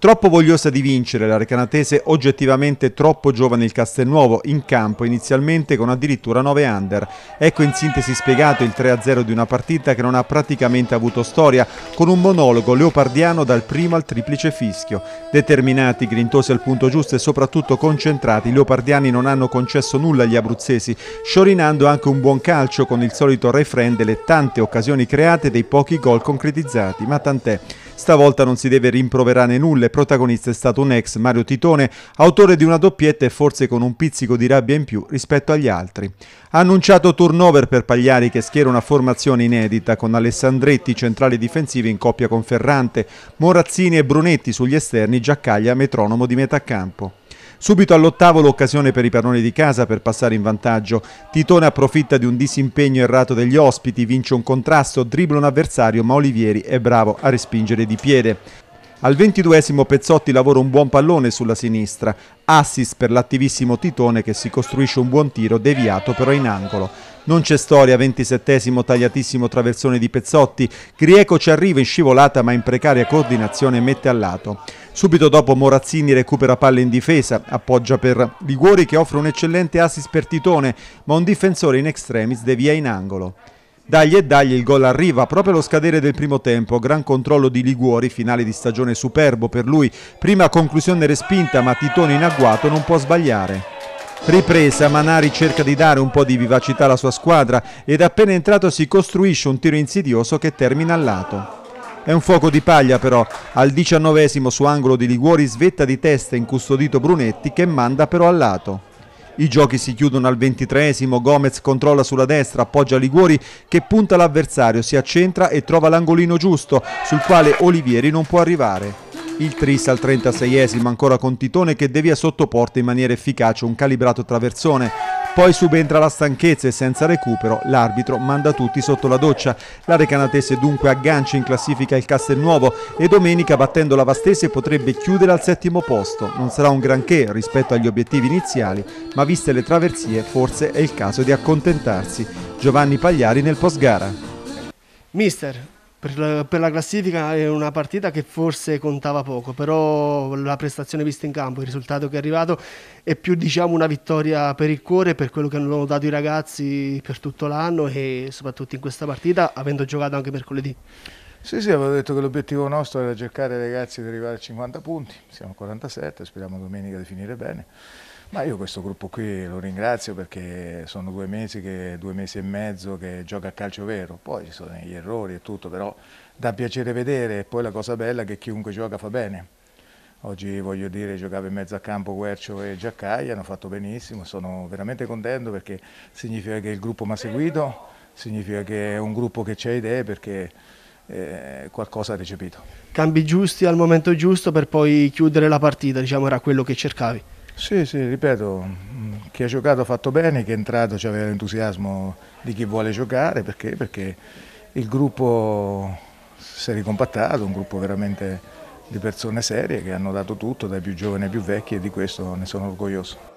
Troppo vogliosa di vincere, la recanatese oggettivamente troppo giovane il Castelnuovo, in campo inizialmente con addirittura 9 under. Ecco in sintesi spiegato il 3-0 di una partita che non ha praticamente avuto storia, con un monologo leopardiano dal primo al triplice fischio. Determinati, grintosi al punto giusto e soprattutto concentrati, i leopardiani non hanno concesso nulla agli abruzzesi, sciorinando anche un buon calcio con il solito refrain delle tante occasioni create e dei pochi gol concretizzati, ma tant'è. Stavolta non si deve rimproverare nulla, il protagonista è stato un ex Mario Titone, autore di una doppietta e forse con un pizzico di rabbia in più rispetto agli altri. Ha annunciato turnover per Pagliari che schiera una formazione inedita con Alessandretti centrale difensivi in coppia con Ferrante, Morazzini e Brunetti sugli esterni, Giaccaglia metronomo di metà campo. Subito all'ottavo l'occasione per i padroni di casa per passare in vantaggio. Titone approfitta di un disimpegno errato degli ospiti, vince un contrasto, dribbla un avversario ma Olivieri è bravo a respingere di piede. Al ventiduesimo Pezzotti lavora un buon pallone sulla sinistra, assist per l'attivissimo Titone che si costruisce un buon tiro deviato però in angolo. Non c'è storia, ventisettesimo tagliatissimo traversone di Pezzotti, Grieco ci arriva in scivolata ma in precaria coordinazione mette a lato. Subito dopo Morazzini recupera palle in difesa, appoggia per Liguori che offre un eccellente assist per Titone, ma un difensore in extremis devia in angolo. Dagli e dagli il gol arriva proprio allo scadere del primo tempo, gran controllo di Liguori, finale di stagione superbo per lui, prima conclusione respinta ma Titone in agguato non può sbagliare. Ripresa, Manari cerca di dare un po' di vivacità alla sua squadra ed appena entrato si costruisce un tiro insidioso che termina al lato. È un fuoco di paglia però, al diciannovesimo su angolo di Liguori svetta di testa incustodito Brunetti che manda però al lato. I giochi si chiudono al ventitreesimo, Gomez controlla sulla destra, appoggia Liguori che punta l'avversario, si accentra e trova l'angolino giusto sul quale Olivieri non può arrivare. Il tris al 36esimo ancora con Titone che devia sottoporta in maniera efficace un calibrato traversone poi subentra la stanchezza e senza recupero l'arbitro manda tutti sotto la doccia. La recanatese dunque aggancia in classifica il Castelnuovo e domenica battendo la Vastese potrebbe chiudere al settimo posto. Non sarà un granché rispetto agli obiettivi iniziali, ma viste le traversie forse è il caso di accontentarsi. Giovanni Pagliari nel post gara. Mister, per la, per la, classifica è una partita che forse contava poco, però la prestazione vista in campo, il risultato che è arrivato è più diciamo, una vittoria per il cuore, per quello che hanno dato i ragazzi per tutto l'anno e soprattutto in questa partita, avendo giocato anche mercoledì. Sì, sì, avevo detto che l'obiettivo nostro era cercare ragazzi di arrivare a 50 punti, siamo a 47, speriamo domenica di finire bene. Ma io questo gruppo qui lo ringrazio perché sono due mesi, che, due mesi e mezzo che gioca a calcio vero, poi ci sono gli errori e tutto, però dà piacere vedere e poi la cosa bella è che chiunque gioca fa bene. Oggi voglio dire giocavo in mezzo a campo Guercio e Giaccaia, hanno fatto benissimo, sono veramente contento perché significa che il gruppo mi ha seguito, significa che è un gruppo che c'è idee perché eh, qualcosa ha recepito. Cambi giusti al momento giusto per poi chiudere la partita, diciamo era quello che cercavi. Sì, sì, ripeto, mm, chi ha giocato ha fatto bene, chi è entrato aveva l'entusiasmo di chi vuole giocare, perché? perché il gruppo si è ricompattato, un gruppo veramente di persone serie che hanno dato tutto, dai più giovani ai più vecchi e di questo ne sono orgoglioso.